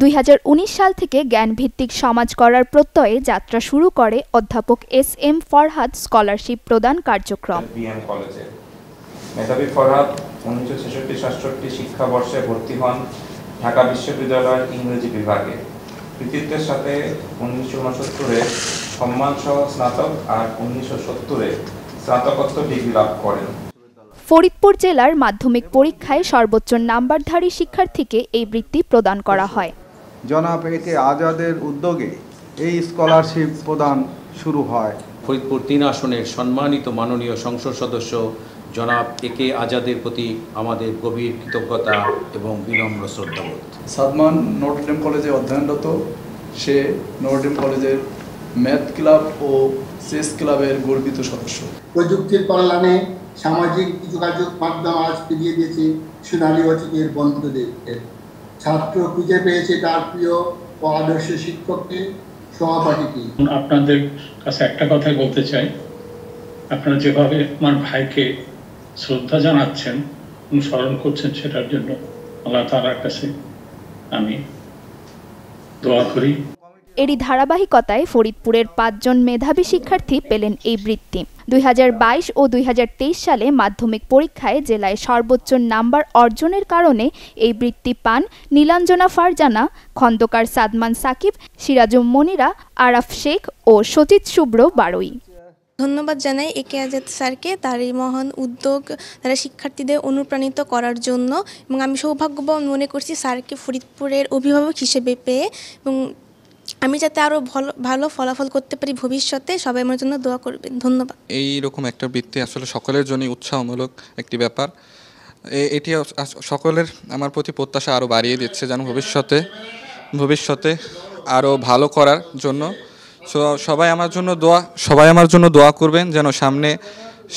দুই সাল থেকে জ্ঞানভিত্তিক সমাজ করার প্রত্যয়ে যাত্রা শুরু করে অধ্যাপক এস এম ফরহাদ স্কলারশিপ প্রদান কার্যক্রম মেধাবী ফরহাদ উনিশশো ছেষট্টি সাতষট্টি শিক্ষাবর্ষে ভর্তি হন ঢাকা বিশ্ববিদ্যালয়ের ইংরেজি বিভাগে কৃতিত্বের সাথে উনিশশো উনসত্তরে সম্মানসহ স্নাতক আর উনিশশো সত্তরে স্নাতকত্ব ডিগ্রি লাভ করেন ফরিদপুর জেলার মাধ্যমিক পরীক্ষায় সর্বোচ্চ নাম্বারধারী শিক্ষার্থীকে এই বৃত্তি প্রদান করা হয় জনাব একে আজাদের উদ্যোগে এই স্কলারশিপ প্রদান শুরু হয় ফরিদপুর তিন আসনের সম্মানিত মাননীয় সংসদ সদস্য জনাব একে আজাদের প্রতি আমাদের গভীর কৃতজ্ঞতা এবং বিনম্র শ্রদ্ধাবোধ সাদমান নটরডেম কলেজে অধ্যয়নরত সে নটরডেম কলেজের ম্যাথ ক্লাব ও সেস ক্লাবের গর্বিত সদস্য প্রযুক্তির কল্যাণে সামাজিক যোগাযোগ মাধ্যম আজ ফিরিয়ে দিয়েছে সোনালী অচিকের বন্ধুদের ছাত্র খুঁজে পেয়েছে তার প্রিয় ও আদর্শ শিক্ষককে সহপাঠীকে আপনাদের কাছে একটা কথা বলতে চাই আপনারা যেভাবে আমার ভাইকে শ্রদ্ধা জানাচ্ছেন অনুসরণ করছেন সেটার জন্য আল্লাহ তারার কাছে আমি দোয়া করি এরই ধারাবাহিকতায় ফরিদপুরের পাঁচজন মেধাবী শিক্ষার্থী পেলেন এই বৃত্তি দুই ও দুই সালে মাধ্যমিক পরীক্ষায় জেলায় সর্বোচ্চ নাম্বার অর্জনের কারণে এই বৃত্তি পান নীলাঞ্জনা ফারজানা খন্দকার সাদমান সাকিব সিরাজুম মনিরা আরাফ শেখ ও সচিত শুভ্র বারুই ধন্যবাদ জানাই এ কে আজাদ স্যারকে তার এই মহান উদ্যোগ তারা শিক্ষার্থীদের অনুপ্রাণিত করার জন্য এবং আমি সৌভাগ্যবান মনে করছি স্যারকে ফরিদপুরের অভিভাবক হিসেবে পেয়ে এবং আমি যাতে আরও ভালো ভালো ফলাফল করতে পারি ভবিষ্যতে সবাই আমার জন্য দোয়া করবেন ধন্যবাদ এই রকম একটা বৃত্তি আসলে সকলের জন্যই উৎসাহমূলক একটি ব্যাপার এটি সকলের আমার প্রতি প্রত্যাশা আরও বাড়িয়ে দিচ্ছে যেন ভবিষ্যতে ভবিষ্যতে আরও ভালো করার জন্য সবাই আমার জন্য দোয়া সবাই আমার জন্য দোয়া করবেন যেন সামনে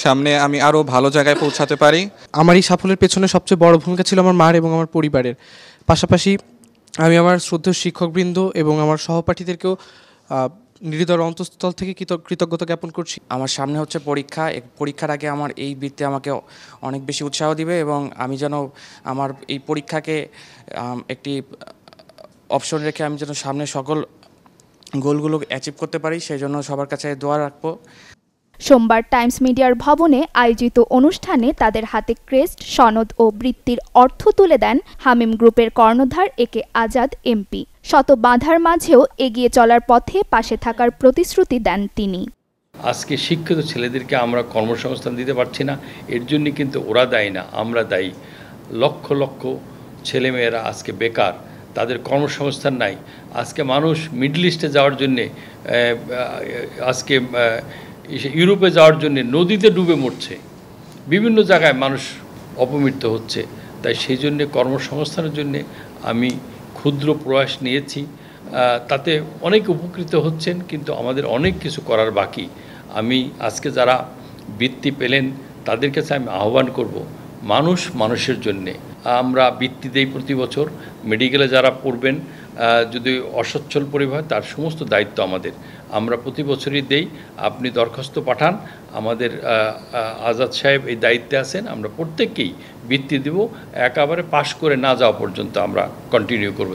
সামনে আমি আরও ভালো জায়গায় পৌঁছাতে পারি আমার এই সাফল্যের পেছনে সবচেয়ে বড় ভূমিকা ছিল আমার মার এবং আমার পরিবারের পাশাপাশি আমি আমার শ্রদ্ধেয় শিক্ষকবৃন্দ এবং আমার সহপাঠীদেরকেও নিরিদর অন্তঃস্থল থেকে কৃতজ্ঞতা জ্ঞাপন করছি আমার সামনে হচ্ছে পরীক্ষা পরীক্ষার আগে আমার এই বৃত্তি আমাকে অনেক বেশি উৎসাহ দিবে এবং আমি যেন আমার এই পরীক্ষাকে একটি অপশন রেখে আমি যেন সামনে সকল গোলগুলো অ্যাচিভ করতে পারি সেই জন্য সবার কাছে দোয়া রাখবো সোমবার টাইমস মিডিয়ার ভবনে আয়োজিত অনুষ্ঠানে তাদের হাতে ক্রেস্ট সনদ ও বৃত্তির অর্থ তুলে দেন হামিম গ্রুপের কর্ণধার একে আজাদ এমপি শত বাঁধার মাঝেও এগিয়ে চলার পথে পাশে থাকার প্রতিশ্রুতি দেন তিনি আজকে শিক্ষিত ছেলেদেরকে আমরা কর্মসংস্থান দিতে পারছি না এর জন্য কিন্তু ওরা দায়ী না আমরা দায়ী লক্ষ লক্ষ ছেলেমেয়েরা আজকে বেকার তাদের কর্মসংস্থান নাই আজকে মানুষ মিডল ইস্টে যাওয়ার জন্যে আজকে ইউরোপে যাওয়ার জন্য নদীতে ডুবে মরছে বিভিন্ন জায়গায় মানুষ অপমৃত হচ্ছে তাই সেই জন্যে কর্মসংস্থানের জন্যে আমি ক্ষুদ্র প্রয়াস নিয়েছি তাতে অনেক উপকৃত হচ্ছেন কিন্তু আমাদের অনেক কিছু করার বাকি আমি আজকে যারা বৃত্তি পেলেন তাদের কাছে আমি আহ্বান করব মানুষ মানুষের জন্যে আমরা বৃত্তি দেই প্রতি বছর মেডিকেলে যারা পড়বেন যদি অসচ্ছল পরিবার তার সমস্ত দায়িত্ব আমাদের আমরা প্রতি বছরই দেই আপনি দরখাস্ত পাঠান আমাদের আজাদ সাহেব এই দায়িত্বে আছেন আমরা প্রত্যেককেই বৃত্তি দেব একেবারে পাশ করে না যাওয়া পর্যন্ত আমরা কন্টিনিউ করব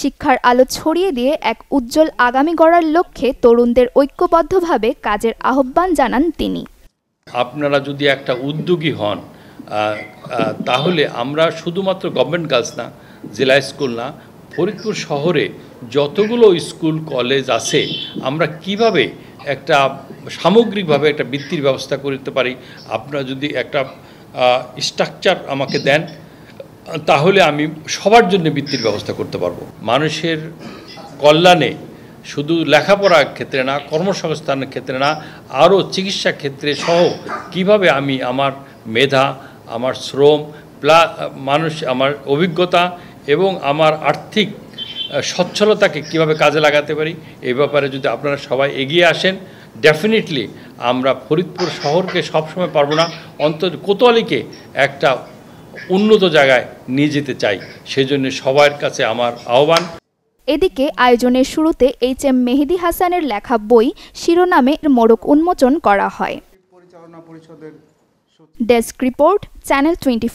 শিক্ষার আলো ছড়িয়ে দিয়ে এক উজ্জ্বল আগামী গড়ার লক্ষ্যে তরুণদের ঐক্যবদ্ধভাবে কাজের আহ্বান জানান তিনি আপনারা যদি একটা উদ্যোগী হন তাহলে আমরা শুধুমাত্র গভর্নমেন্ট গার্লস না জেলা স্কুল না ফরিদপুর শহরে যতগুলো স্কুল কলেজ আছে আমরা কিভাবে একটা সামগ্রিকভাবে একটা বৃত্তির ব্যবস্থা করতে পারি আপনারা যদি একটা স্ট্রাকচার আমাকে দেন তাহলে আমি সবার জন্য বৃত্তির ব্যবস্থা করতে পারবো মানুষের কল্যাণে শুধু লেখাপড়ার ক্ষেত্রে না কর্মসংস্থানের ক্ষেত্রে না আরও চিকিৎসা ক্ষেত্রে সহ কিভাবে আমি আমার মেধা আমার শ্রম প্লাস মানুষ আমার অভিজ্ঞতা এবং আমার আর্থিক সচ্ছলতাকে কিভাবে কাজে লাগাতে পারি এই ব্যাপারে যদি আপনারা সবাই এগিয়ে আসেন ডেফিনেটলি আমরা ফরিদপুর শহরকে সবসময় পারবো না অন্ত কোতোয়ালিকে একটা উন্নত জায়গায় নিয়ে যেতে চাই সেজন্য সবার কাছে আমার আহ্বান এদিকে আয়োজনের শুরুতে এইচ এম মেহেদি হাসানের লেখা বই শিরোনামে মোড়ক উন্মোচন করা হয় ডেস্ক রিপোর্ট চ্যানেল টোয়েন্টি